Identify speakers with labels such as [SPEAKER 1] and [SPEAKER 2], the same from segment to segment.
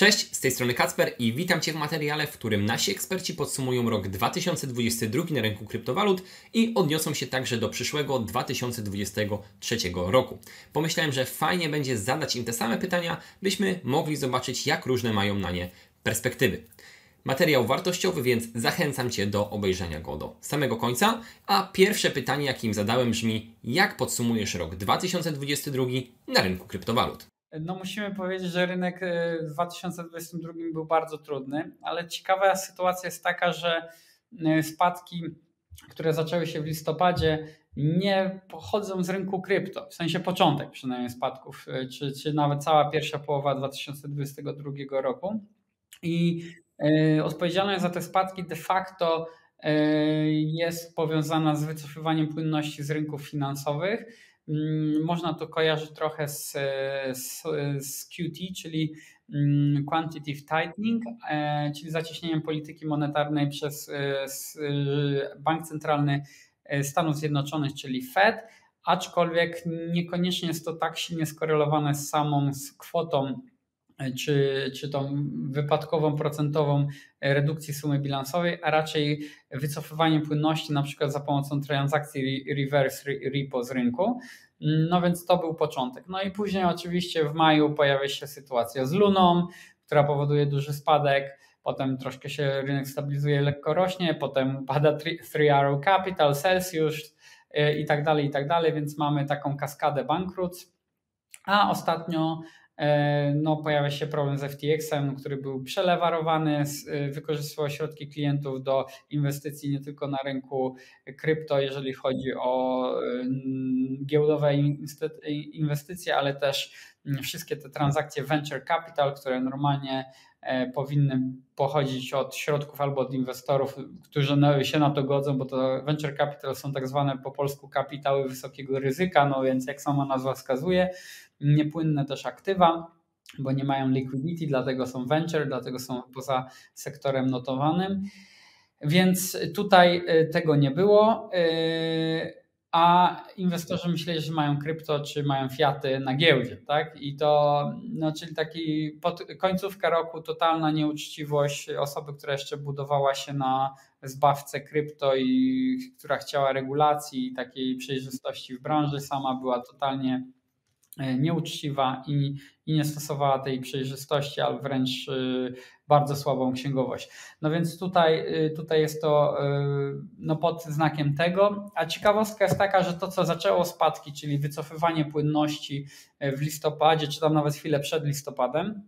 [SPEAKER 1] Cześć, z tej strony Kacper i witam Cię w materiale, w którym nasi eksperci podsumują rok 2022 na rynku kryptowalut i odniosą się także do przyszłego 2023 roku. Pomyślałem, że fajnie będzie zadać im te same pytania, byśmy mogli zobaczyć, jak różne mają na nie perspektywy. Materiał wartościowy, więc zachęcam Cię do obejrzenia go do samego końca. A pierwsze pytanie, jakim zadałem, brzmi: jak podsumujesz rok 2022 na rynku kryptowalut?
[SPEAKER 2] No musimy powiedzieć, że rynek e, w 2022 był bardzo trudny, ale ciekawa sytuacja jest taka, że e, spadki, które zaczęły się w listopadzie, nie pochodzą z rynku krypto, w sensie początek przynajmniej spadków, e, czy, czy nawet cała pierwsza połowa 2022 roku. I odpowiedzialność za te spadki de facto jest powiązana z wycofywaniem płynności z rynków finansowych Mm, można to kojarzyć trochę z, z, z QT, czyli mm, quantitative tightening, e, czyli zacieśnieniem polityki monetarnej przez e, e, Bank Centralny Stanów Zjednoczonych, czyli Fed, aczkolwiek niekoniecznie jest to tak silnie skorelowane z samą z kwotą czy, czy tą wypadkową procentową e, redukcji sumy bilansowej, a raczej wycofywanie płynności na przykład za pomocą transakcji reverse repo z rynku. Mm, no więc to był początek. No i później oczywiście w maju pojawia się sytuacja z Luną, która powoduje duży spadek, potem troszkę się rynek stabilizuje, lekko rośnie, potem pada 3 Arrow Capital, Celsius e, i tak dalej, i tak dalej, więc mamy taką kaskadę bankructw. A ostatnio E, no, pojawia się problem z FTX-em, który był przelewarowany, e, wykorzystywał środki klientów do inwestycji nie tylko na rynku krypto, jeżeli chodzi o e, giełdowe inwestycje, ale też wszystkie te transakcje venture capital, które normalnie E, powinny pochodzić od środków albo od inwestorów, którzy się na to godzą, bo to venture capital są tak zwane po polsku kapitały wysokiego ryzyka, no więc jak sama nazwa wskazuje, niepłynne też aktywa, bo nie mają liquidity, dlatego są venture, dlatego są poza sektorem notowanym. Więc tutaj e, tego nie było. E, a inwestorzy myśleli, że mają krypto czy mają fiaty na giełdzie, tak? I to, no, czyli taki pod, końcówka roku totalna nieuczciwość osoby, która jeszcze budowała się na zbawce krypto i która chciała regulacji i takiej przejrzystości w branży, sama była totalnie E, nieuczciwa i, i nie stosowała tej przejrzystości, albo wręcz e, bardzo słabą księgowość. No więc tutaj, e, tutaj jest to no pod znakiem tego. A ciekawostka jest taka, że to, co zaczęło spadki, czyli wycofywanie płynności w listopadzie, czy tam nawet chwilę przed listopadem,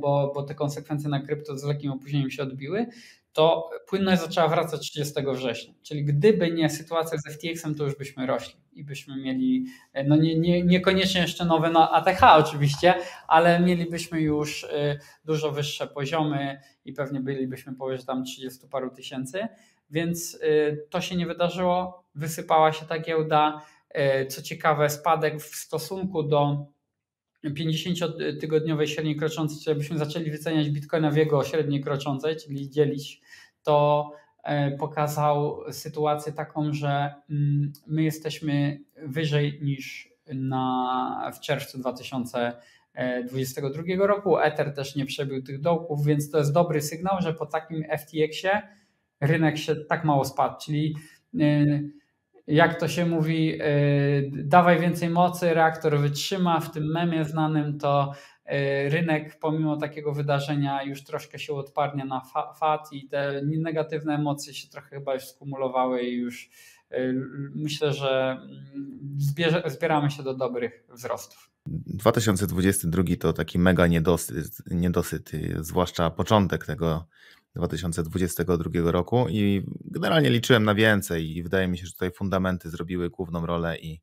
[SPEAKER 2] bo, bo te konsekwencje na krypto z lekkim opóźnieniem się odbiły, to płynność zaczęła wracać 30 września. Czyli gdyby nie sytuacja z FTX-em, to już byśmy rośli i byśmy mieli, e, no nie, nie, niekoniecznie jeszcze nowe na no, ATH oczywiście, ale mielibyśmy już e, dużo wyższe poziomy i pewnie bylibyśmy powyżej tam 30 paru tysięcy, więc e, to się nie wydarzyło, wysypała się ta giełda. Co ciekawe, spadek w stosunku do 50-tygodniowej średniej kroczącej, czyli byśmy zaczęli wyceniać bitcoina w jego średniej kroczącej, czyli dzielić, to e, pokazał sytuację taką, że mm, my jesteśmy wyżej niż na, w czerwcu 2022 roku. Ether też nie przebił tych dołków, więc to jest dobry sygnał, że po takim FTX-ie rynek się tak mało spadł. Czyli yy, jak to się mówi, yy, dawaj więcej mocy, reaktor wytrzyma. W tym memie znanym to yy, rynek pomimo takiego wydarzenia już troszkę się odparnia na fa fat i te negatywne emocje się trochę chyba już skumulowały i już yy, myślę, że mm, zbieramy się do dobrych wzrostów.
[SPEAKER 3] 2022 to taki mega niedosyt, niedosyt y, zwłaszcza początek tego 2022 roku i generalnie liczyłem na więcej i wydaje mi się, że tutaj fundamenty zrobiły główną rolę i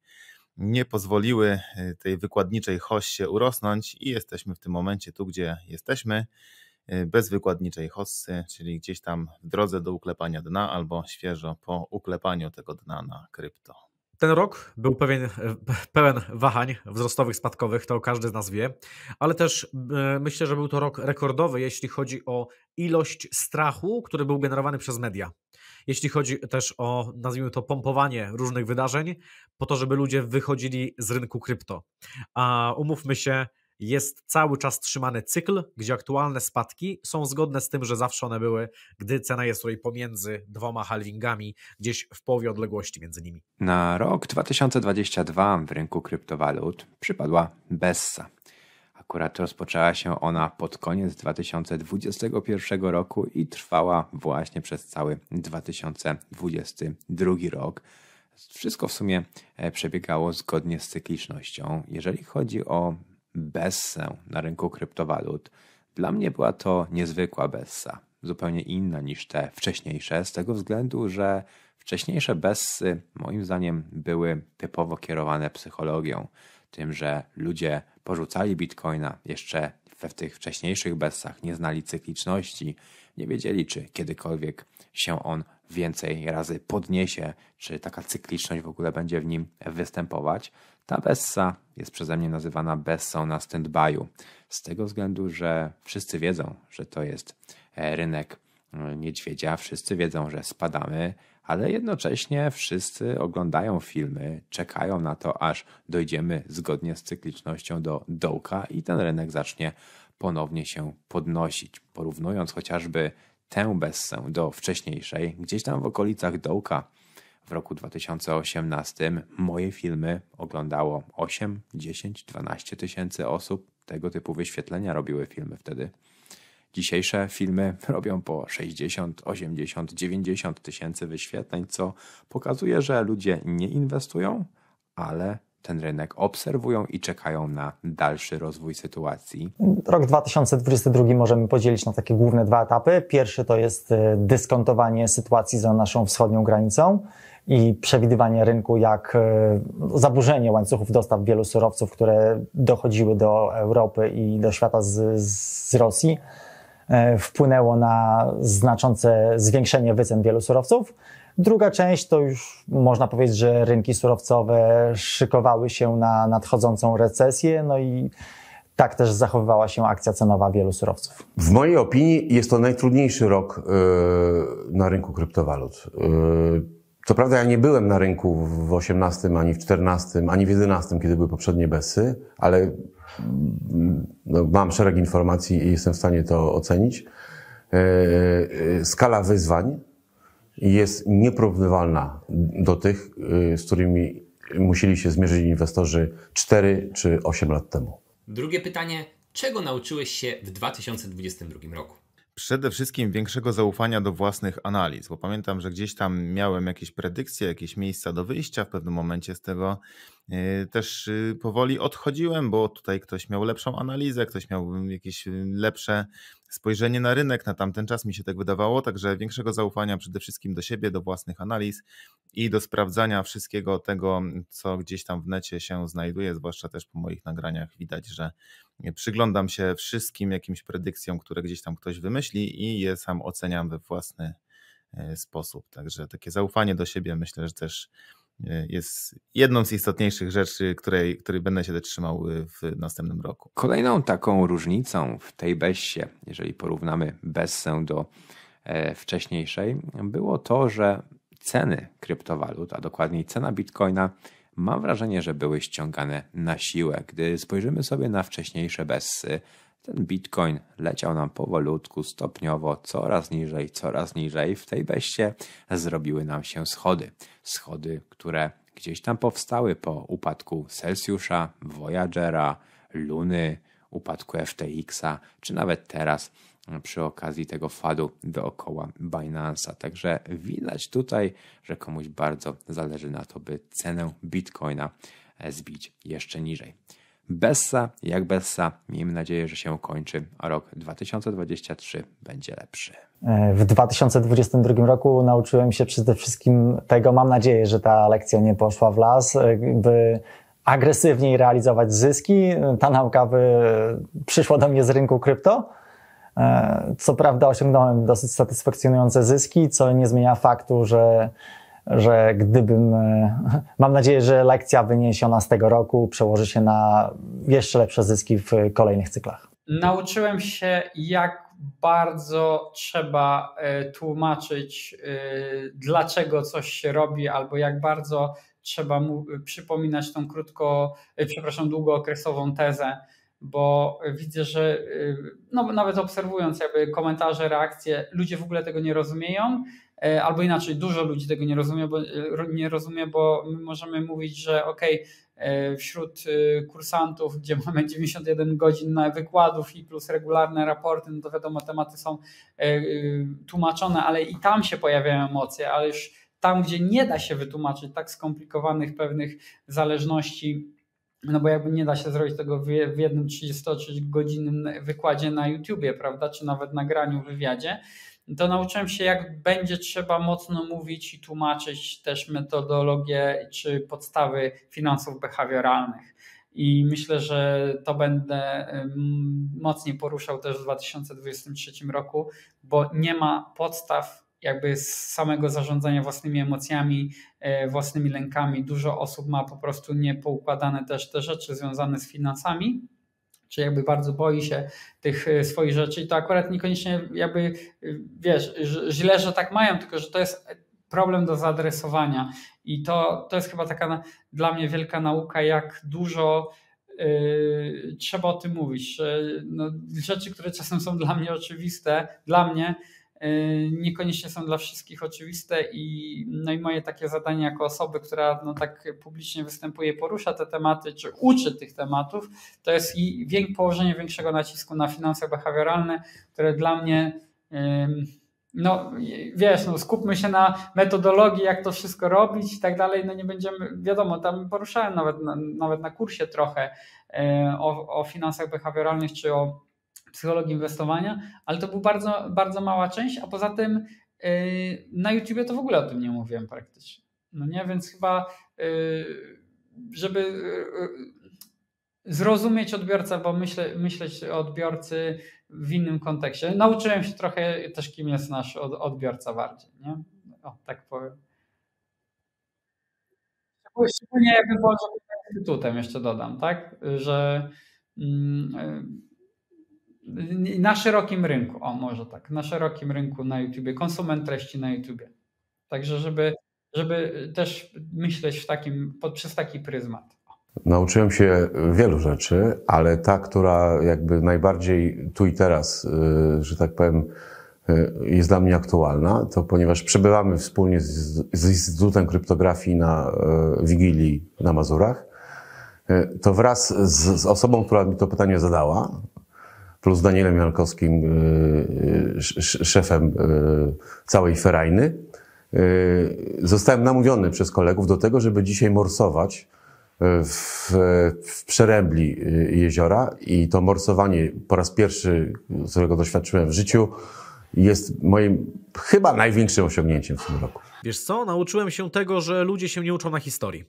[SPEAKER 3] nie pozwoliły y, tej wykładniczej hossie urosnąć i jesteśmy w tym momencie tu, gdzie jesteśmy, y, bez wykładniczej hossy, czyli gdzieś tam w drodze do uklepania dna albo świeżo po uklepaniu tego dna na krypto. Ten rok był pewien,
[SPEAKER 4] pełen wahań wzrostowych, spadkowych, to każdy z nas wie, ale też e, myślę, że był to rok rekordowy, jeśli chodzi o ilość strachu, który był generowany przez media. Jeśli chodzi też o, nazwijmy to, pompowanie różnych wydarzeń, po to, żeby ludzie wychodzili z rynku krypto. A umówmy się, jest cały czas trzymany cykl, gdzie aktualne spadki są zgodne z tym, że zawsze one były, gdy cena jest tutaj pomiędzy dwoma halvingami, gdzieś w połowie odległości między nimi.
[SPEAKER 5] Na rok 2022 w rynku kryptowalut przypadła Bessa. Akurat rozpoczęła się ona pod koniec 2021 roku i trwała właśnie przez cały 2022 rok wszystko w sumie e, przebiegało zgodnie z cyklicznością. Jeżeli chodzi o bessę na rynku kryptowalut. Dla mnie była to niezwykła bessa, zupełnie inna niż te wcześniejsze, z tego względu, że wcześniejsze bessy moim zdaniem były typowo kierowane psychologią, tym, że ludzie porzucali bitcoina jeszcze w tych wcześniejszych bessach, nie znali cykliczności, nie wiedzieli, czy kiedykolwiek się on więcej razy podniesie, czy taka cykliczność w ogóle będzie w nim występować. Ta Bessa jest przeze mnie nazywana Bessą na standby'u, z tego względu, że wszyscy wiedzą, że to jest e, rynek e, niedźwiedzia, wszyscy wiedzą, że spadamy, ale jednocześnie wszyscy oglądają filmy, czekają na to, aż dojdziemy zgodnie z cyklicznością do dołka i ten rynek zacznie ponownie się podnosić. Porównując chociażby tę bessę do wcześniejszej, gdzieś tam w okolicach dołka w roku 2018 moje filmy oglądało 8, 10, 12 tysięcy osób. Tego typu wyświetlenia robiły filmy wtedy. Dzisiejsze filmy robią po 60, 80, 90 tysięcy wyświetleń, co pokazuje, że ludzie nie inwestują, ale ten rynek obserwują i czekają na dalszy rozwój sytuacji. Rok
[SPEAKER 6] 2022 możemy podzielić na takie główne dwa etapy. Pierwszy to jest y, dyskontowanie sytuacji za naszą wschodnią granicą i przewidywanie rynku, jak e, zaburzenie łańcuchów dostaw wielu surowców, które dochodziły do Europy i do świata z, z Rosji, e, wpłynęło na znaczące zwiększenie wycen wielu surowców. Druga część to już można powiedzieć, że rynki surowcowe szykowały się na nadchodzącą recesję, no i tak też zachowywała się akcja cenowa wielu surowców.
[SPEAKER 7] W mojej opinii jest to najtrudniejszy rok e, na rynku kryptowalut co prawda ja nie byłem na rynku w 18, ani w 14, ani w 11, kiedy były poprzednie besy, ale mm, no, mam szereg informacji i jestem w stanie to ocenić. E, e, skala wyzwań jest nieporównywalna do tych, y, z którymi musieli się zmierzyć inwestorzy 4 czy 8 lat temu.
[SPEAKER 1] Drugie pytanie: czego nauczyłeś się w 2022 roku?
[SPEAKER 3] Przede wszystkim większego zaufania do własnych analiz, bo pamiętam, że gdzieś tam miałem jakieś predykcje, jakieś miejsca do wyjścia. W pewnym momencie z tego y, też y, powoli odchodziłem, bo tutaj ktoś miał lepszą analizę, ktoś miał jakieś y, lepsze spojrzenie na rynek. Na tamten czas mi się tak wydawało, także większego zaufania przede wszystkim do siebie, do własnych analiz i do sprawdzania wszystkiego tego, co gdzieś tam w necie się znajduje, zwłaszcza też po moich nagraniach widać, że Y, przyglądam się wszystkim jakimś predykcjom, które gdzieś tam ktoś wymyśli i je sam oceniam we własny y, sposób. Także takie zaufanie do siebie myślę, że też y, jest jedną z istotniejszych rzeczy, której, której będę się dotrzymał w następnym roku.
[SPEAKER 5] Kolejną taką różnicą w tej Bessie, jeżeli porównamy Bessę do e, wcześniejszej, było to, że ceny kryptowalut, a dokładniej cena bitcoina mam wrażenie, że były ściągane na siłę. Gdy spojrzymy sobie na wcześniejsze bessy, ten bitcoin leciał nam powolutku, stopniowo, coraz niżej, coraz niżej. W tej beście zrobiły nam się schody. Schody, które gdzieś tam powstały po upadku Celsjusza, Voyagera, Luny, upadku FTX-a, czy nawet teraz przy okazji tego fadu dookoła Binance'a. Także widać tutaj, że komuś bardzo zależy na to, by cenę Bitcoina e, zbić jeszcze niżej. Bessa jak Bessa, miejmy nadzieję, że się kończy, a rok 2023 będzie lepszy.
[SPEAKER 6] E, w 2022 roku nauczyłem się przede wszystkim tego, mam nadzieję, że ta lekcja nie poszła w las, e, by agresywniej realizować zyski. Ta nauka by przyszła do mnie z rynku krypto E, co prawda osiągnąłem dosyć satysfakcjonujące zyski, co nie zmienia faktu, że, że gdybym, e, mam nadzieję, że lekcja wyniesiona z tego roku przełoży się na jeszcze lepsze zyski w kolejnych cyklach.
[SPEAKER 2] Nauczyłem się, jak bardzo trzeba e, tłumaczyć, dlaczego coś się robi, albo jak bardzo trzeba mu przypominać tą krótko, przepraszam, długookresową tezę bo widzę, że y, no, nawet obserwując jakby komentarze, reakcje, ludzie w ogóle tego nie rozumieją, e, albo inaczej, dużo ludzi tego nie rozumie, bo, nie rozumie, bo my możemy mówić, że okej, okay, e, wśród y, kursantów, gdzie mamy 91 godzin na wykładów i plus regularne raporty, no to wiadomo, tematy są e, y, tłumaczone, ale i tam się pojawiają emocje, ale już tam, gdzie nie da się wytłumaczyć tak skomplikowanych pewnych zależności no bo jakby nie da się zrobić tego w, jednym 30-godzinnym wykładzie na YouTubie, prawda, czy nawet nagraniu, wywiadzie, to nauczyłem się, jak będzie trzeba mocno mówić i tłumaczyć też metodologię czy podstawy finansów behawioralnych. I myślę, że to będę mocniej poruszał też w 2023 roku, bo nie ma podstaw jakby z samego zarządzania własnymi emocjami, e, własnymi lękami. Dużo osób ma po prostu niepoukładane też te rzeczy związane z finansami, czy jakby bardzo boi się tych e, swoich rzeczy, to akurat niekoniecznie jakby e, wiesz, źle, że tak mają, tylko że to jest problem do zaadresowania. I to, to jest chyba taka dla mnie wielka nauka, jak dużo. Yy, trzeba o tym mówić. No, rzeczy, które czasem są dla mnie oczywiste, dla mnie E, niekoniecznie są dla wszystkich oczywiste i, no i moje takie zadanie jako osoby, która no tak publicznie występuje, porusza te tematy, czy uczy tych tematów, to jest i położenie większego nacisku na finanse behawioralne, które dla mnie no wiesz, no, skupmy się na metodologii, jak to wszystko robić i tak dalej, no nie będziemy, wiadomo, tam poruszałem nawet na, nawet na kursie trochę e, o, o finansach behawioralnych, czy o psychologii inwestowania, ale to była bardzo, bardzo mała część, a poza tym y, na YouTubie to w ogóle o tym nie mówiłem praktycznie. No nie, więc chyba y, żeby y, zrozumieć odbiorca, bo myślę, myśleć o odbiorcy w innym kontekście. Nauczyłem się trochę też, kim jest nasz odbiorca bardziej, nie? O, tak powiem. Szczególnie jakby było instytutem, jeszcze dodam, tak? Że mm, na szerokim rynku, o może tak, na szerokim rynku na YouTubie, konsument treści na YouTubie. Także, żeby, żeby też myśleć w takim, pod, przez taki pryzmat.
[SPEAKER 7] Nauczyłem się wielu rzeczy, ale ta, która jakby najbardziej tu i teraz, y, że tak powiem, y, jest dla mnie aktualna, to ponieważ przebywamy wspólnie z, z Instytutem Kryptografii na y, Wigilii na Mazurach, to wraz z, z, osobą, która mi to pytanie zadała, plus Danielem Jankowskim, y, y, szefem y, całej ferajny, zostałem namówiony przez kolegów do tego, żeby dzisiaj morsować w, w przerębli jeziora i to morsowanie po raz pierwszy, którego doświadczyłem w życiu, jest moim chyba największym osiągnięciem w tym roku.
[SPEAKER 4] Wiesz co, nauczyłem się tego, że ludzie się nie uczą na historii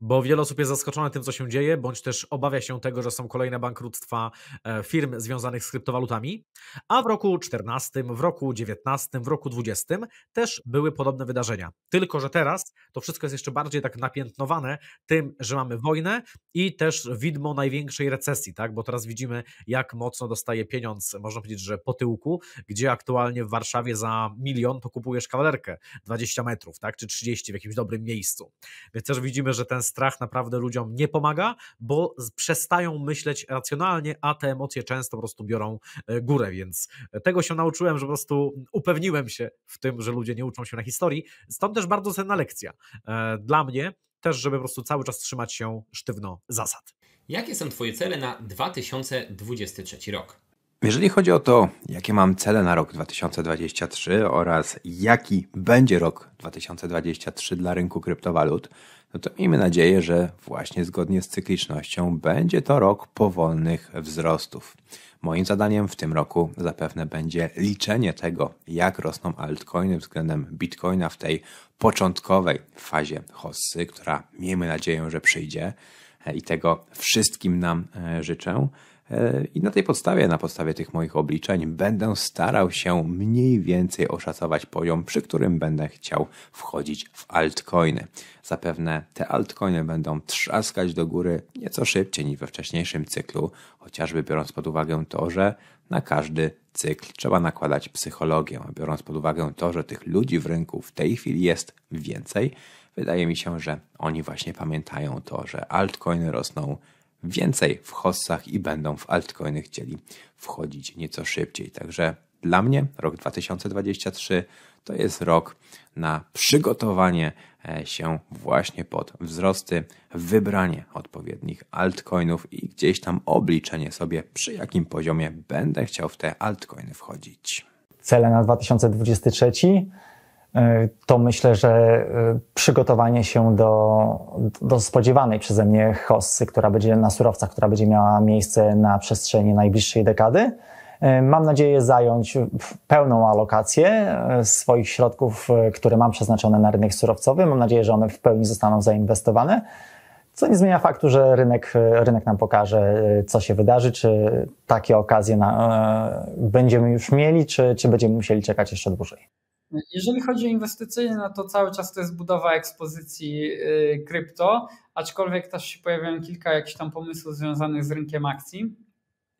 [SPEAKER 4] bo wiele osób jest zaskoczone tym, co się dzieje, bądź też obawia się tego, że są kolejne bankructwa e, firm związanych z kryptowalutami. A w roku 14, w roku 19, w roku 20 też były podobne wydarzenia. Tylko, że teraz to wszystko jest jeszcze bardziej tak napiętnowane tym, że mamy wojnę i też widmo największej recesji, tak? Bo teraz widzimy, jak mocno dostaje pieniądz, można powiedzieć, że po tyłku, gdzie aktualnie w Warszawie za milion to kupujesz kawalerkę 20 metrów, tak? Czy 30 w jakimś dobrym miejscu. Więc też widzimy, że ten strach naprawdę ludziom nie pomaga, bo przestają myśleć racjonalnie, a te emocje często po prostu biorą e, górę, więc tego się nauczyłem, że po prostu upewniłem się w tym, że ludzie nie uczą się na historii. Stąd też bardzo cenna lekcja, E, dla mnie, też żeby po prostu cały czas trzymać się sztywno zasad.
[SPEAKER 1] Jakie są Twoje cele na 2023 rok?
[SPEAKER 5] Jeżeli chodzi o to, jakie mam cele na rok 2023 oraz jaki będzie rok 2023 dla rynku kryptowalut, no to miejmy nadzieję, że właśnie zgodnie z cyklicznością będzie to rok powolnych wzrostów. Moim zadaniem w tym roku zapewne będzie liczenie tego, jak rosną altcoiny względem bitcoina w tej początkowej fazie hossy, która miejmy nadzieję, że przyjdzie e, i tego wszystkim nam e, życzę. E, I na tej podstawie, na podstawie tych moich obliczeń, będę starał się mniej więcej oszacować poziom, przy którym będę chciał wchodzić w altcoiny. Zapewne te altcoiny będą trzaskać do góry nieco szybciej niż we wcześniejszym cyklu, chociażby biorąc pod uwagę to, że na każdy cykl trzeba nakładać psychologię. Biorąc pod uwagę to, że tych ludzi w rynku w tej chwili jest więcej, wydaje mi się, że oni właśnie pamiętają to, że altcoiny rosną więcej w hossach i będą w altcoiny chcieli wchodzić nieco szybciej. Także dla mnie rok 2023 to jest rok na przygotowanie e, się właśnie pod wzrosty, wybranie odpowiednich altcoinów i gdzieś tam obliczenie sobie, przy jakim poziomie będę chciał w te altcoiny wchodzić.
[SPEAKER 6] Cele na 2023 E, to myślę, że e, przygotowanie się do, do spodziewanej przeze mnie hossy, która będzie na surowcach, która będzie miała miejsce na przestrzeni najbliższej dekady. E, mam nadzieję zająć pełną alokację swoich środków, które mam przeznaczone na rynek surowcowy. Mam nadzieję, że one w pełni zostaną zainwestowane, co nie zmienia faktu, że rynek, rynek nam pokaże, co się wydarzy, czy takie okazje na, będziemy już mieli, czy, czy będziemy musieli czekać jeszcze dłużej.
[SPEAKER 2] Jeżeli chodzi o inwestycyjne, no to cały czas to jest budowa ekspozycji y, krypto, aczkolwiek też się pojawiają kilka jakichś tam pomysłów związanych z rynkiem akcji,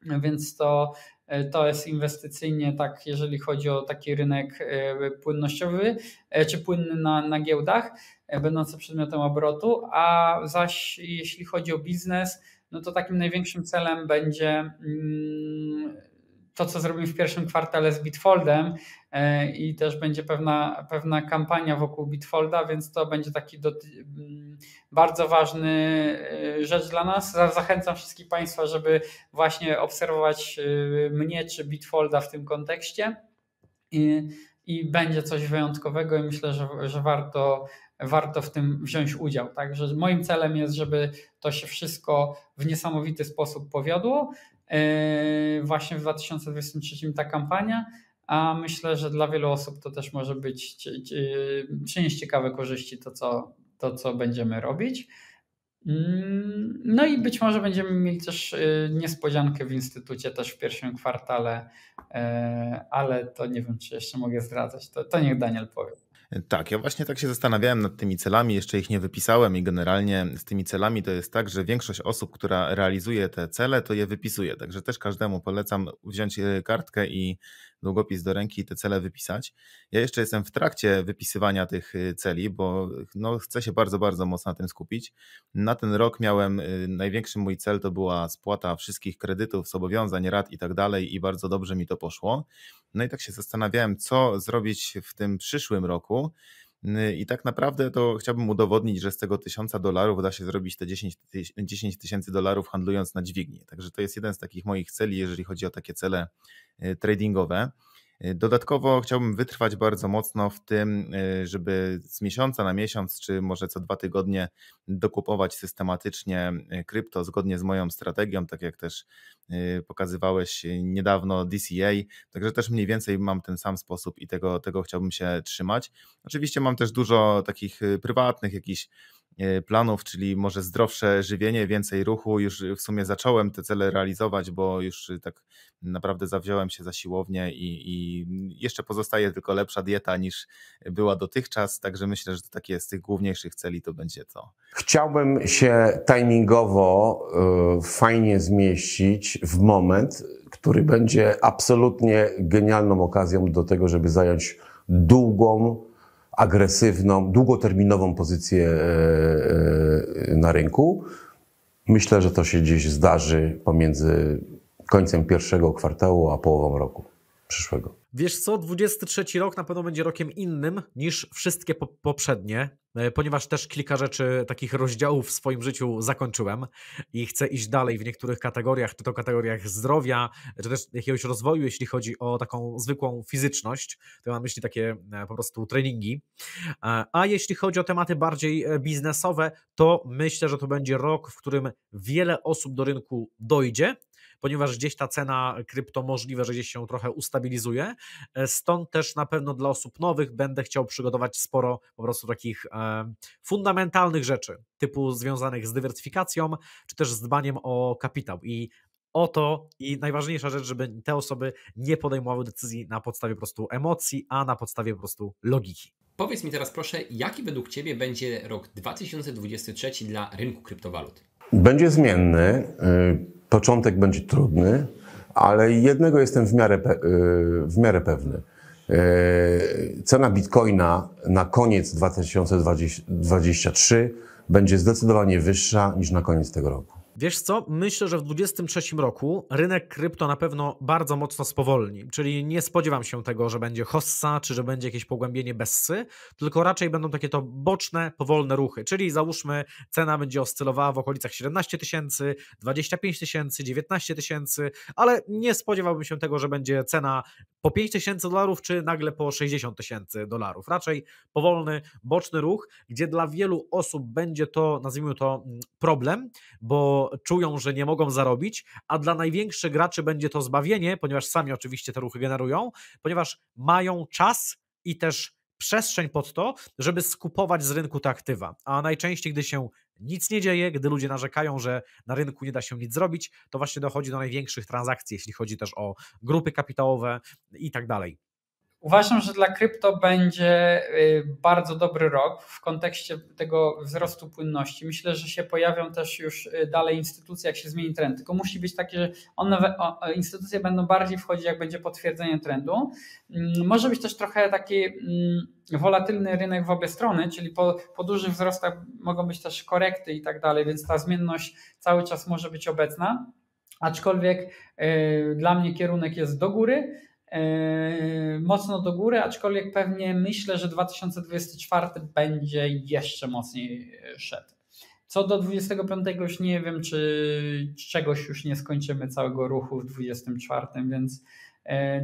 [SPEAKER 2] więc to, y, to jest inwestycyjnie tak, jeżeli chodzi o taki rynek y, płynnościowy czy płynny na, na giełdach, będący przedmiotem obrotu, a zaś jeśli chodzi o biznes, no to takim największym celem będzie mm, to, co zrobimy w pierwszym kwartale z Bitfoldem e, i też będzie pewna, pewna kampania wokół Bitfolda, więc to będzie taki do, mm, bardzo ważny e, rzecz dla nas. Zachęcam wszystkich Państwa, żeby właśnie obserwować e, mnie czy Bitfolda w tym kontekście i, i będzie coś wyjątkowego i myślę, że, że warto warto w tym wziąć udział. Także moim celem jest, żeby to się wszystko w niesamowity sposób powiodło. Yy, właśnie w 2023 ta kampania, a myślę, że dla wielu osób to też może być przynieść ciekawe korzyści to, co, to, co będziemy robić. Mm, no i być może będziemy mieli też yy, niespodziankę w instytucie też w pierwszym kwartale, yy, ale to nie wiem, czy jeszcze mogę zdradzać. To, to niech Daniel powie.
[SPEAKER 3] Tak, ja właśnie tak się zastanawiałem nad tymi celami, jeszcze ich nie wypisałem i generalnie z tymi celami to jest tak, że większość osób, która realizuje te cele, to je wypisuje. Także też każdemu polecam wziąć e, kartkę i długopis do ręki i te cele wypisać. Ja jeszcze jestem w trakcie wypisywania tych y, celi, bo no, chcę się bardzo, bardzo mocno na tym skupić. Na ten rok miałem, y, największy mój cel to była spłata wszystkich kredytów, zobowiązań, rad i tak dalej i bardzo dobrze mi to poszło. No i tak się zastanawiałem, co zrobić w tym przyszłym roku. Yy, I tak naprawdę to chciałbym udowodnić, że z tego 1000 dolarów da się zrobić te 10 tysięcy dolarów handlując na dźwigni. Także to jest jeden z takich moich celi, jeżeli chodzi o takie cele yy, tradingowe. Y, dodatkowo chciałbym wytrwać bardzo mocno w tym, y, żeby z miesiąca na miesiąc, czy może co dwa tygodnie dokupować systematycznie y, krypto zgodnie z moją strategią, tak jak też pokazywałeś niedawno DCA. Także też mniej więcej mam ten sam sposób i tego, tego chciałbym się trzymać. Oczywiście mam też dużo takich prywatnych jakichś E, planów, czyli może zdrowsze żywienie, więcej ruchu. Już w sumie zacząłem te cele realizować, bo już y, tak naprawdę zawziąłem się za siłownię i, i jeszcze pozostaje tylko lepsza dieta niż była dotychczas. Także myślę, że to takie z tych główniejszych celi to będzie to.
[SPEAKER 7] Chciałbym się timingowo y, fajnie zmieścić w moment, który będzie absolutnie genialną okazją do tego, żeby zająć długą, agresywną, długoterminową pozycję e, e, na rynku. Myślę, że to się gdzieś zdarzy pomiędzy końcem pierwszego kwartału a połową roku
[SPEAKER 4] przyszłego. Wiesz co, 23 rok na pewno będzie rokiem innym niż wszystkie po poprzednie, e, ponieważ też kilka rzeczy, takich rozdziałów w swoim życiu zakończyłem i chcę iść dalej w niektórych kategoriach, czy to kategoriach zdrowia, czy też jakiegoś rozwoju, jeśli chodzi o taką zwykłą fizyczność, to mam na myśli takie e, po prostu treningi. E, a jeśli chodzi o tematy bardziej biznesowe, to myślę, że to będzie rok, w którym wiele osób do rynku dojdzie ponieważ gdzieś ta cena krypto możliwe, że gdzieś się trochę ustabilizuje. E, stąd też na pewno dla osób nowych będę chciał przygotować sporo po prostu takich e, fundamentalnych rzeczy, typu związanych z dywersyfikacją, czy też z dbaniem o kapitał. I o to i najważniejsza rzecz, żeby te osoby nie podejmowały decyzji na podstawie po prostu emocji, a na podstawie po prostu logiki.
[SPEAKER 1] Powiedz mi teraz proszę, jaki według Ciebie będzie rok 2023 dla rynku kryptowalut?
[SPEAKER 7] Będzie zmienny. Y, Początek będzie trudny, ale jednego jestem w miarę, y, w miarę pewny. Y, cena bitcoina na koniec 2023 będzie zdecydowanie wyższa niż na koniec tego roku.
[SPEAKER 4] Wiesz co, myślę, że w 2023 roku rynek krypto na pewno bardzo mocno spowolni, czyli nie spodziewam się tego, że będzie hossa, czy że będzie jakieś pogłębienie bessy, tylko raczej będą takie to boczne, powolne ruchy, czyli załóżmy cena będzie oscylowała w okolicach 17 tysięcy, 25 tysięcy, 19 tysięcy, ale nie spodziewałbym się tego, że będzie cena po 5 tysięcy dolarów, czy nagle po 60 tysięcy dolarów. Raczej powolny, boczny ruch, gdzie dla wielu osób będzie to, nazwijmy to, mm, problem, bo czują, że nie mogą zarobić, a dla największych graczy będzie to zbawienie, ponieważ sami oczywiście te ruchy generują, ponieważ mają czas i też przestrzeń pod to, żeby skupować z rynku te aktywa. A najczęściej, gdy się nic nie dzieje, gdy ludzie narzekają, że na rynku nie da się nic zrobić, to właśnie dochodzi do największych transakcji, jeśli chodzi też o grupy kapitałowe i tak dalej.
[SPEAKER 2] Uważam, że dla krypto będzie y, bardzo dobry rok w kontekście tego wzrostu płynności. Myślę, że się pojawią też już y, dalej instytucje, jak się zmieni trend. Tylko musi być takie, że one, instytucje będą bardziej wchodzić, jak będzie potwierdzenie trendu. Mm, może być też trochę taki mm, wolatylny rynek w obie strony, czyli po, po dużych wzrostach mogą być też korekty i tak dalej, więc ta zmienność cały czas może być obecna. Aczkolwiek yy, dla mnie kierunek jest do góry Yy, mocno do góry, aczkolwiek pewnie myślę, że 2024 będzie jeszcze mocniej yy, szedł. Co do 25 już nie wiem, czy czegoś już nie skończymy całego ruchu w 24, więc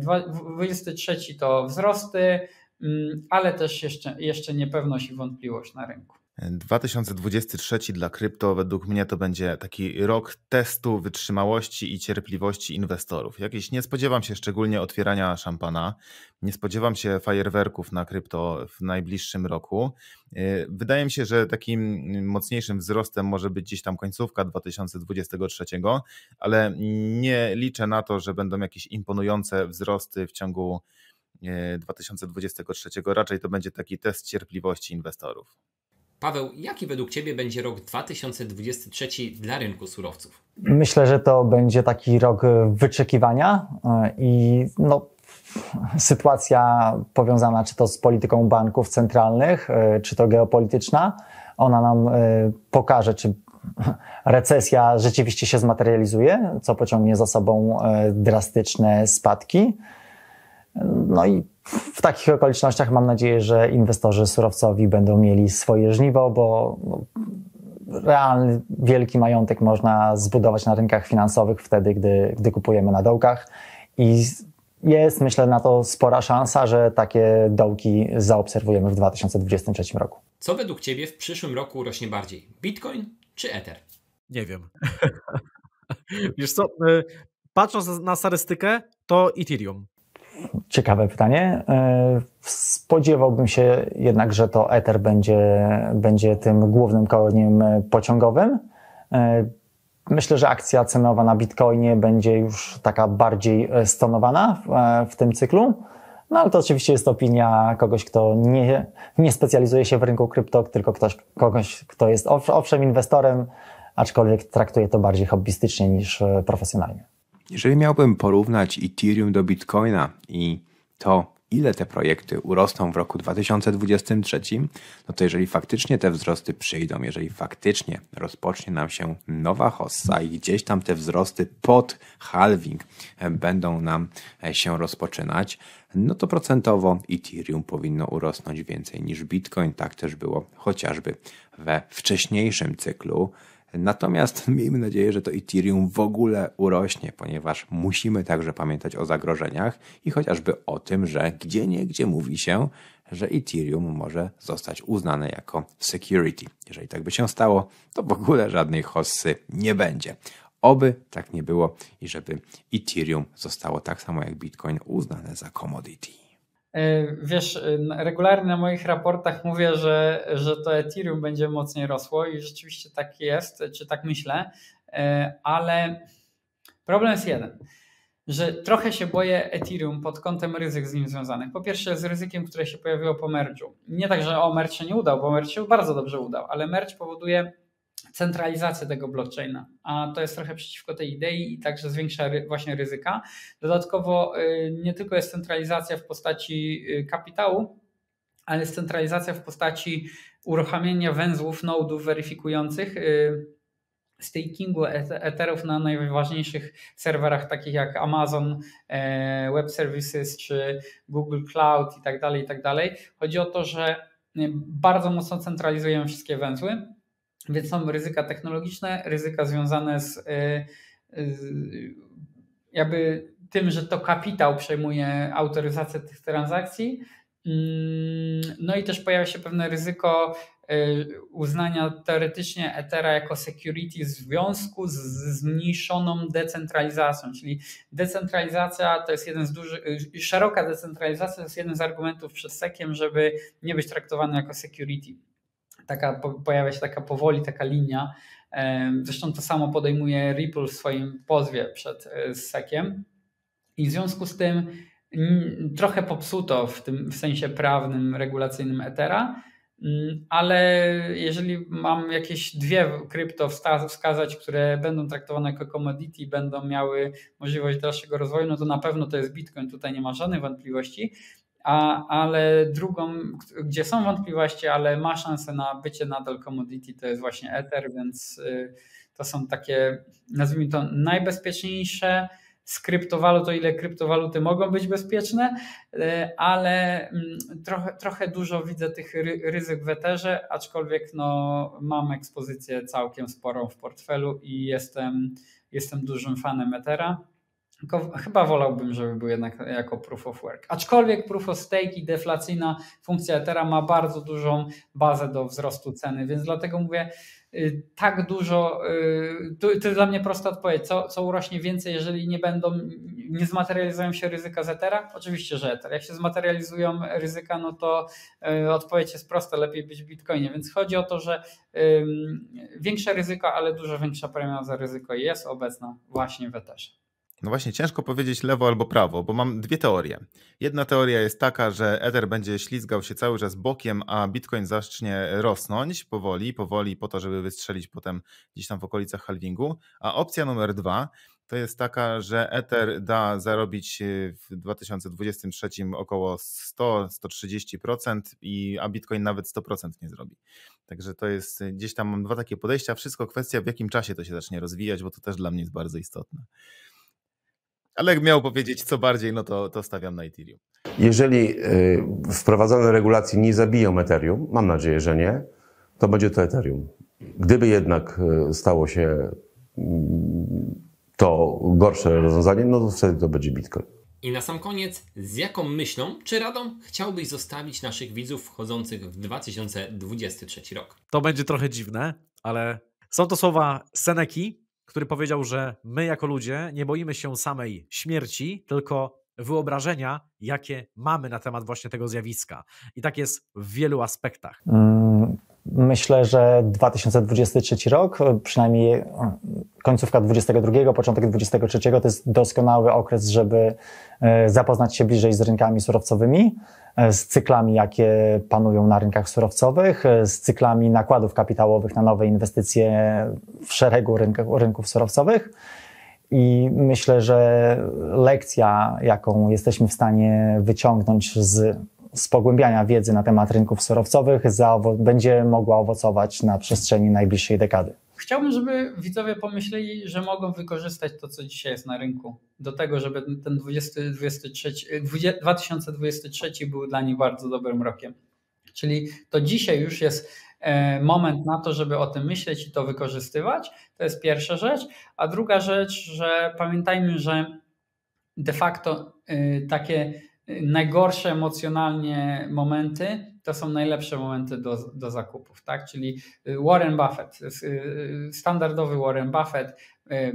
[SPEAKER 2] 23 yy, to wzrosty, mm, ale też jeszcze, jeszcze niepewność i wątpliwość na rynku.
[SPEAKER 3] 2023 dla krypto według mnie to będzie taki rok testu wytrzymałości i cierpliwości inwestorów. Jakieś nie spodziewam się szczególnie otwierania szampana, nie spodziewam się fajerwerków na krypto w najbliższym roku. Y, wydaje mi się, że takim mocniejszym wzrostem może być gdzieś tam końcówka 2023, ale nie liczę na to, że będą jakieś imponujące wzrosty w ciągu 2023. Y, Raczej to będzie taki test cierpliwości inwestorów.
[SPEAKER 1] Paweł, jaki według Ciebie będzie rok 2023 dla rynku surowców?
[SPEAKER 6] Myślę, że to będzie taki rok e, wyczekiwania e, i no, sytuacja powiązana czy to z polityką banków centralnych, e, czy to geopolityczna. Ona nam pokaże, czy recesja rzeczywiście się zmaterializuje, co pociągnie za sobą drastyczne spadki. No i w takich okolicznościach mam nadzieję, że inwestorzy surowcowi będą mieli swoje żniwo, bo no, realny, wielki majątek można zbudować na rynkach finansowych wtedy, gdy, gdy kupujemy na dołkach i jest, myślę, na to spora szansa, że takie dołki zaobserwujemy w 2023
[SPEAKER 4] roku.
[SPEAKER 1] Co według Ciebie w przyszłym roku rośnie bardziej? Bitcoin czy Ether?
[SPEAKER 4] Nie wiem. Wiesz co, y, patrząc na statystykę, to Ethereum
[SPEAKER 6] ciekawe pytanie. E, spodziewałbym się jednak, że to Ether będzie, będzie tym głównym koniem e, pociągowym. E, myślę, że akcja cenowa na Bitcoinie będzie już taka bardziej stonowana w, w tym cyklu. No ale to oczywiście jest opinia kogoś, kto nie, nie specjalizuje się w rynku krypto, tylko ktoś, kogoś, kto jest owszem inwestorem, aczkolwiek traktuje to bardziej hobbystycznie niż profesjonalnie.
[SPEAKER 5] Jeżeli miałbym porównać Ethereum do Bitcoina i to, ile te projekty urosną w roku 2023, no to jeżeli faktycznie te wzrosty przyjdą, jeżeli faktycznie rozpocznie nam się nowa hossa i gdzieś tam te wzrosty pod halving e, będą nam e, się rozpoczynać, no to procentowo Ethereum powinno urosnąć więcej niż Bitcoin. Tak też było chociażby we wcześniejszym cyklu. Natomiast miejmy nadzieję, że to Ethereum w ogóle urośnie, ponieważ musimy także pamiętać o zagrożeniach i chociażby o tym, że gdzie nie gdzie mówi się, że Ethereum może zostać uznane jako security. Jeżeli tak by się stało, to w ogóle żadnej hossy nie będzie. Oby tak nie było i żeby Ethereum zostało tak samo jak Bitcoin uznane za commodity.
[SPEAKER 2] E, wiesz, y, regularnie na moich raportach mówię, że, że to Ethereum będzie mocniej rosło i rzeczywiście tak jest, czy tak myślę, e, ale problem jest jeden, że trochę się boję Ethereum pod kątem ryzyk z nim związanych. Po pierwsze z ryzykiem, które się pojawiło po merge'u. Nie tak, że o, merge się nie udał, bo merge się bardzo dobrze udał, ale merge powoduje centralizację tego blockchaina, a to jest trochę przeciwko tej idei i także zwiększa ry właśnie ryzyka. Dodatkowo y, nie tylko jest centralizacja w postaci y, kapitału, ale jest centralizacja w postaci uruchamiania węzłów nodów weryfikujących y, stakingu e, Etherów na najważniejszych serwerach takich jak Amazon e, Web Services czy Google Cloud i tak dalej, i tak dalej. Chodzi o to, że bardzo mocno centralizujemy wszystkie węzły więc są ryzyka technologiczne, ryzyka związane z y, y, jakby tym, że to kapitał przejmuje autoryzację tych transakcji. Mm, no i też pojawia się pewne ryzyko y, uznania teoretycznie Ethera jako security w związku z zmniejszoną decentralizacją, czyli decentralizacja to jest jeden z dużych, szeroka decentralizacja to jest jeden z argumentów przed SECiem, żeby nie być traktowany jako security taka, pojawia się taka powoli taka linia. Zresztą to samo podejmuje Ripple w swoim pozwie przed e, SEC-iem. I w związku z tym mm, trochę popsuto w tym w sensie prawnym, regulacyjnym Ethera, mm, ale jeżeli mam jakieś dwie krypto wskazać, które będą traktowane jako commodity, będą miały możliwość dalszego rozwoju, no to na pewno to jest Bitcoin, tutaj nie ma żadnych wątpliwości a, ale drugą, gdzie są wątpliwości, ale ma szansę na bycie nadal commodity, to jest właśnie Ether, więc y, to są takie, nazwijmy to, najbezpieczniejsze z kryptowalut, o ile kryptowaluty mogą być bezpieczne, y, ale mm, trochę, trochę dużo widzę tych ryzyk w Etherze, aczkolwiek no, mam ekspozycję całkiem sporą w portfelu i jestem, jestem dużym fanem Ethera. Tylko chyba wolałbym, żeby był jednak jako proof of work. Aczkolwiek proof of stake i deflacyjna funkcja Ethera ma bardzo dużą bazę do wzrostu ceny, więc dlatego mówię, y, tak dużo, y, to, to jest dla mnie prosta odpowiedź, co, co urośnie więcej, jeżeli nie będą, nie zmaterializują się ryzyka z Ethera? Oczywiście, że Ether. Jak się zmaterializują ryzyka, no to y, odpowiedź jest prosta, lepiej być w Bitcoinie, więc chodzi o to, że większe ryzyko, ale dużo większa premia za ryzyko jest obecna właśnie w Etherze.
[SPEAKER 3] No właśnie, ciężko powiedzieć lewo albo prawo, bo mam dwie teorie. Jedna teoria jest taka, że Ether będzie ślizgał się cały czas bokiem, a Bitcoin zacznie rosnąć powoli, powoli po to, żeby wystrzelić potem gdzieś tam w okolicach halvingu. A opcja numer dwa to jest taka, że Ether da zarobić e, w 2023 około 100-130%, a Bitcoin nawet 100% nie zrobi. Także to jest e, gdzieś tam mam dwa takie podejścia. Wszystko kwestia, w jakim czasie to się zacznie rozwijać, bo to też dla mnie jest bardzo istotne. Ale jak miał powiedzieć co bardziej, no to, to stawiam na Ethereum.
[SPEAKER 7] Jeżeli y, wprowadzone regulacje nie zabiją Ethereum, mam nadzieję, że nie, to będzie to Ethereum. Gdyby jednak y, stało się mm, to gorsze rozwiązanie, no to wtedy to będzie Bitcoin.
[SPEAKER 1] I na sam koniec, z jaką myślą czy radą chciałbyś zostawić naszych widzów wchodzących w 2023 rok?
[SPEAKER 4] To będzie trochę dziwne, ale są to słowa Seneki, który powiedział, że my jako ludzie nie boimy się samej śmierci, tylko wyobrażenia, jakie mamy na temat właśnie tego zjawiska. I tak jest w wielu aspektach.
[SPEAKER 6] Mm, myślę, że 2023 rok, przynajmniej mm, końcówka 2022, początek 2023 to jest doskonały okres, żeby e, zapoznać się bliżej z rynkami surowcowymi z cyklami, jakie panują na rynkach surowcowych, z cyklami nakładów kapitałowych na nowe inwestycje w szeregu rynku, rynków surowcowych. I myślę, że lekcja, jaką jesteśmy w stanie wyciągnąć z, z pogłębiania wiedzy na temat rynków surowcowych, będzie mogła owocować na przestrzeni najbliższej dekady.
[SPEAKER 2] Chciałbym, żeby widzowie pomyśleli, że mogą wykorzystać to, co dzisiaj jest na rynku, do tego, żeby ten 2023, 2023 był dla nich bardzo dobrym rokiem. Czyli to dzisiaj już jest e, moment na to, żeby o tym myśleć i to wykorzystywać. To jest pierwsza rzecz. A druga rzecz, że pamiętajmy, że de facto e, takie e, najgorsze emocjonalnie momenty to są najlepsze momenty do, do zakupów, tak? Czyli y, Warren Buffett, y, y, standardowy Warren Buffett,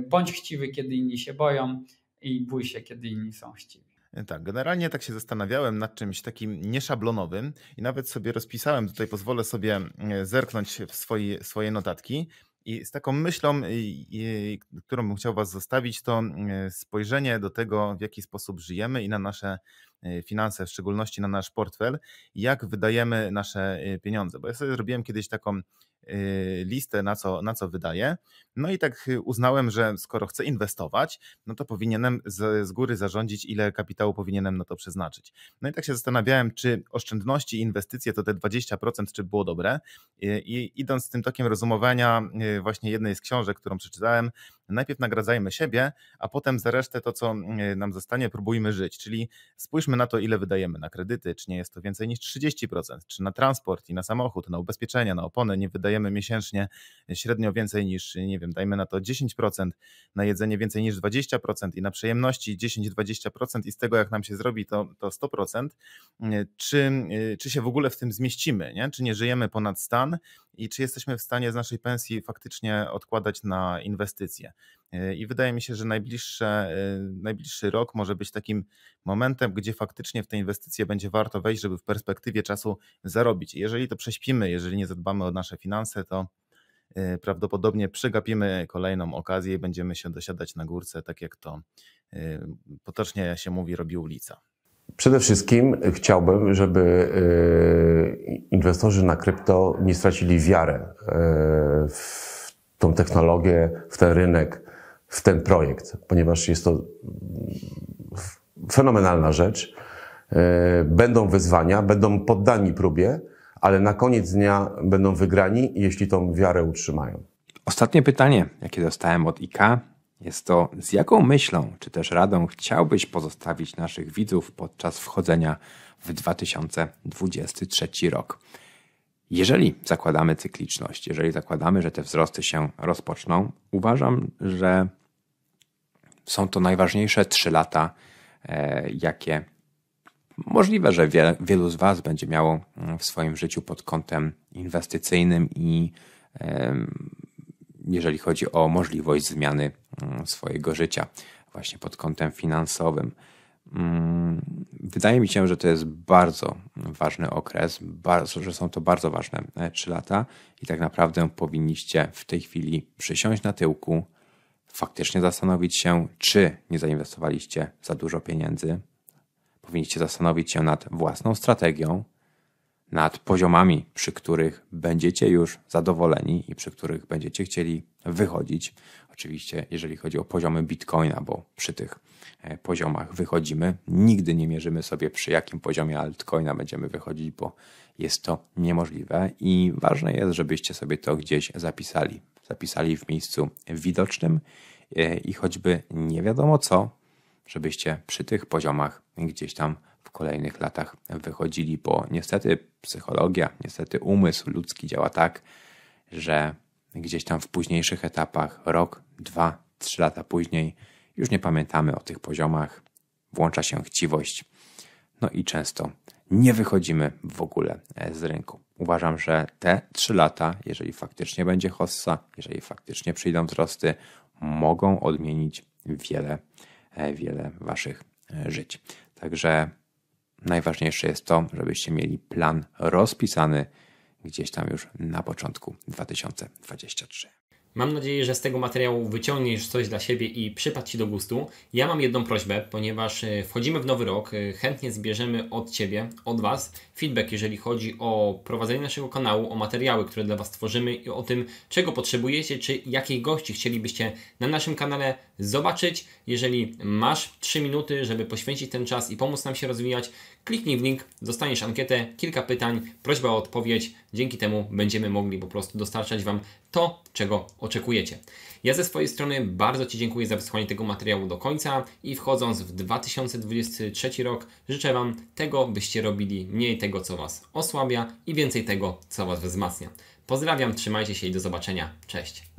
[SPEAKER 2] bądź chciwy, kiedy inni się boją i bój się, kiedy inni są chciwi.
[SPEAKER 3] E, tak, generalnie tak się zastanawiałem nad czymś takim nieszablonowym i nawet sobie rozpisałem, tutaj pozwolę sobie e, zerknąć w swoje, swoje notatki. I z taką myślą, którą bym chciał Was zostawić, to e, spojrzenie do tego, w jaki sposób żyjemy i na nasze Y, finanse, w szczególności na nasz portfel, jak wydajemy nasze y, pieniądze. Bo ja sobie zrobiłem kiedyś taką y, listę, na co, na co wydaję. No i tak uznałem, że skoro chcę inwestować, no to powinienem z, z góry zarządzić, ile kapitału powinienem na to przeznaczyć. No i tak się zastanawiałem, czy oszczędności i inwestycje to te 20%, czy było dobre. I idąc z tym tokiem rozumowania właśnie jednej z książek, którą przeczytałem, najpierw nagradzajmy siebie, a potem za resztę to, co mm, e, nam zostanie, próbujmy żyć. Czyli spójrzmy na to, ile wydajemy na kredyty, czy nie jest to więcej niż 30%, czy na transport i na samochód, na ubezpieczenia, na opony nie wydajemy miesięcznie średnio więcej niż, nie wiem, dajmy na to 10%, na jedzenie więcej niż 20% i na przyjemności 10-20% i z tego, jak nam się zrobi, to, to 100%. Mm, e, czy, e, czy się w ogóle w tym zmieścimy, nie? czy nie żyjemy ponad stan i czy jesteśmy w stanie z naszej pensji faktycznie odkładać na inwestycje. E, I wydaje mi się, że najbliższe, e, najbliższy rok może być takim momentem, gdzie faktycznie w te inwestycje będzie warto wejść, żeby w perspektywie czasu zarobić. Jeżeli to prześpimy, jeżeli nie zadbamy o nasze finanse, to e, prawdopodobnie przegapimy kolejną okazję i będziemy się dosiadać na górce, tak jak to potocznie się mówi, robi ulica.
[SPEAKER 7] Przede wszystkim chciałbym, żeby inwestorzy na krypto nie stracili wiary w tą technologię, w ten rynek, w ten projekt, ponieważ jest to fenomenalna rzecz. E, będą wyzwania, będą poddani próbie, ale na koniec dnia będą wygrani, jeśli tą wiarę utrzymają.
[SPEAKER 5] Ostatnie pytanie, jakie dostałem od IK, jest to, z jaką myślą czy też radą chciałbyś pozostawić naszych widzów podczas wchodzenia w 2023 rok? Jeżeli zakładamy cykliczność, jeżeli zakładamy, że te wzrosty się rozpoczną, uważam, że są to najważniejsze trzy lata, e, jakie możliwe, że wie, wielu z Was będzie miało mm, w swoim życiu pod kątem inwestycyjnym i jeżeli chodzi o możliwość zmiany mm, swojego życia, właśnie pod kątem finansowym. Mm, wydaje mi się, że to jest bardzo ważny okres, bardzo, że są to bardzo ważne 3 e, lata i tak naprawdę powinniście w tej chwili przysiąść na tyłku, faktycznie zastanowić się, czy nie zainwestowaliście za dużo pieniędzy. Powinniście zastanowić się nad własną strategią, nad poziomami, przy których będziecie już zadowoleni i przy których będziecie chcieli wychodzić. Oczywiście, jeżeli chodzi o poziomy bitcoina, bo przy tych e, poziomach wychodzimy, nigdy nie mierzymy sobie, przy jakim poziomie altcoina będziemy wychodzić, bo jest to niemożliwe i ważne jest, żebyście sobie to gdzieś zapisali. Zapisali w miejscu widocznym e, i choćby nie wiadomo co, żebyście przy tych poziomach gdzieś tam w kolejnych latach wychodzili, bo niestety psychologia, niestety umysł ludzki działa tak, że gdzieś tam w późniejszych etapach, rok, dwa, trzy lata później, już nie pamiętamy o tych poziomach, włącza się chciwość, no i często nie wychodzimy w ogóle e, z rynku. Uważam, że te trzy lata, jeżeli faktycznie będzie hossa, jeżeli faktycznie przyjdą wzrosty, mogą odmienić wiele, e, wiele Waszych e, żyć. Także Najważniejsze jest to, żebyście mieli plan rozpisany gdzieś tam już na początku 2023.
[SPEAKER 1] Mam nadzieję, że z tego materiału wyciągniesz coś dla siebie i przypadł Ci do gustu. Ja mam jedną prośbę, ponieważ y, wchodzimy w nowy rok, y, chętnie zbierzemy od Ciebie, od Was feedback, jeżeli chodzi o prowadzenie naszego kanału, o materiały, które dla Was tworzymy i o tym, czego potrzebujecie, czy jakich gości chcielibyście na naszym kanale zobaczyć. Jeżeli masz 3 minuty, żeby poświęcić ten czas i pomóc nam się rozwijać, Kliknij w link, dostaniesz ankietę, kilka pytań, prośba o odpowiedź. Dzięki temu będziemy mogli po prostu dostarczać Wam to, czego oczekujecie. Ja ze swojej strony bardzo Ci dziękuję za wysłanie tego materiału do końca i wchodząc w 2023 rok życzę Wam tego, byście robili mniej tego, co Was osłabia i więcej tego, co Was wzmacnia. Pozdrawiam, trzymajcie się i do zobaczenia. Cześć.